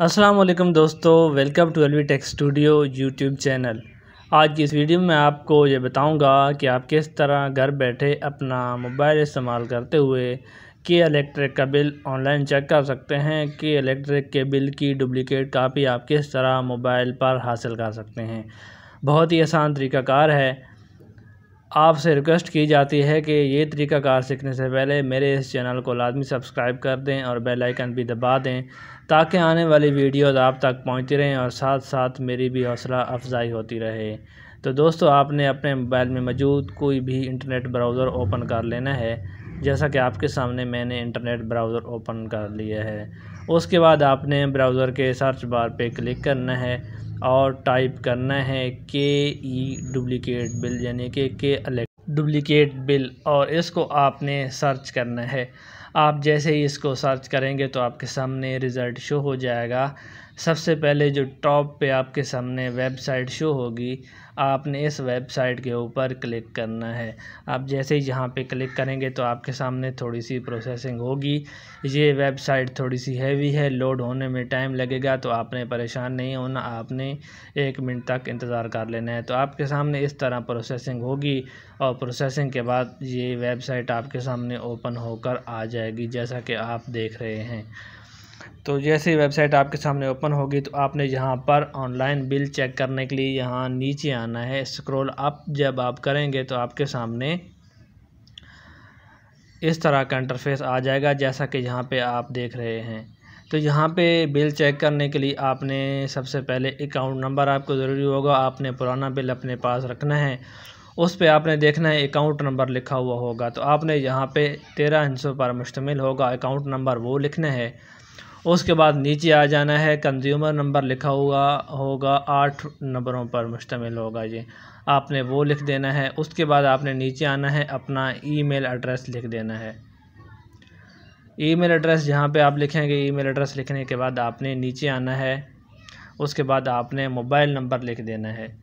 अस्सलाम वालेकुम दोस्तों welcome to LV tech studio YouTube channel आज की इस वीडियो में आपको ये बताऊंगा कि आप किस तरह घर बैठे अपना मोबाइल इस्तेमाल करते हुए के इलेक्ट्रिक का बिल ऑनलाइन चेक कर सकते हैं कि इलेक्ट्रिक के बिल की डुप्लिकेट कापी आप किस तरह मोबाइल पर हासिल कर सकते हैं बहुत ही आसान तरीकाकार है आपसे रिक्वेस्ट की जाती है कि ये तरीका कार सीखने से पहले मेरे इस चैनल को लाजमी सब्सक्राइब कर दें और बेल आइकन भी दबा दें ताकि आने वाली वीडियोस आप तक पहुंचती रहें और साथ साथ मेरी भी हौसला अफजाई होती रहे तो दोस्तों आपने अपने मोबाइल में मौजूद कोई भी इंटरनेट ब्राउज़र ओपन कर लेना है जैसा कि आपके सामने मैंने इंटरनेट ब्राउज़र ओपन कर लिया है उसके बाद आपने ब्राउज़र के सर्च बार पर क्लिक करना है और टाइप करना है के ई डुप्लिकेट बिल यानी कि के डुप्लिकेट बिल और इसको आपने सर्च करना है आप जैसे ही इसको सर्च करेंगे तो आपके सामने रिज़ल्ट शो हो जाएगा सबसे पहले जो टॉप पे आपके सामने वेबसाइट शो होगी आपने इस वेबसाइट के ऊपर क्लिक करना है आप जैसे ही यहाँ पे क्लिक करेंगे तो आपके सामने थोड़ी सी प्रोसेसिंग होगी ये वेबसाइट थोड़ी सी हैवी है लोड होने में टाइम लगेगा तो आपने परेशान नहीं होना आपने एक मिनट तक इंतज़ार कर लेना है तो आपके सामने इस तरह प्रोसेसिंग होगी और प्रोसेसिंग के बाद ये वेबसाइट आपके सामने ओपन होकर आ जाए जाएगी जैसा कि आप देख रहे हैं तो जैसे वेबसाइट आपके सामने ओपन होगी तो आपने यहाँ पर ऑनलाइन बिल चेक करने के लिए यहाँ नीचे आना है स्क्रॉल अप जब आप करेंगे तो आपके सामने इस तरह का इंटरफेस आ जाएगा जैसा कि यहाँ पे आप देख रहे हैं तो यहाँ पे बिल चेक करने के लिए आपने सबसे पहले अकाउंट नंबर आपको ज़रूरी होगा आपने पुराना बिल अपने पास रखना है उस पर आपने देखना है अकाउंट नंबर लिखा हुआ होगा तो आपने यहाँ पे तेरह हिस्सों पर मुश्तमिल होगा अकाउंट नंबर वो लिखना है उसके बाद नीचे आ जाना है कंज्यूमर नंबर लिखा हुआ होगा आठ नंबरों पर मुश्तमिल होगा ये आपने वो लिख देना है उसके बाद आपने नीचे आना है अपना ईमेल एड्रेस लिख देना है ईमेल एड्रेस जहाँ पे आप लिखेंगे ईमेल एड्रेस लिखने के बाद आपने नीचे आना है उसके बाद आपने मोबाइल नंबर लिख देना है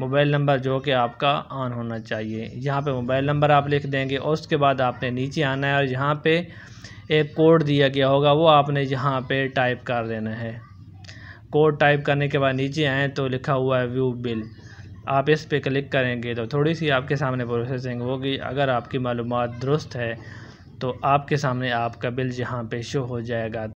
मोबाइल नंबर जो कि आपका ऑन होना चाहिए यहाँ पे मोबाइल नंबर आप लिख देंगे और उसके बाद आपने नीचे आना है और यहाँ पे एक कोड दिया गया होगा वो आपने यहाँ पे टाइप कर देना है कोड टाइप करने के बाद नीचे आएँ तो लिखा हुआ है व्यू बिल आप इस पर क्लिक करेंगे तो थोड़ी सी आपके सामने प्रोसेसिंग होगी अगर आपकी मालूम दुरुस्त है तो आपके सामने आपका बिल यहाँ पे शो हो जाएगा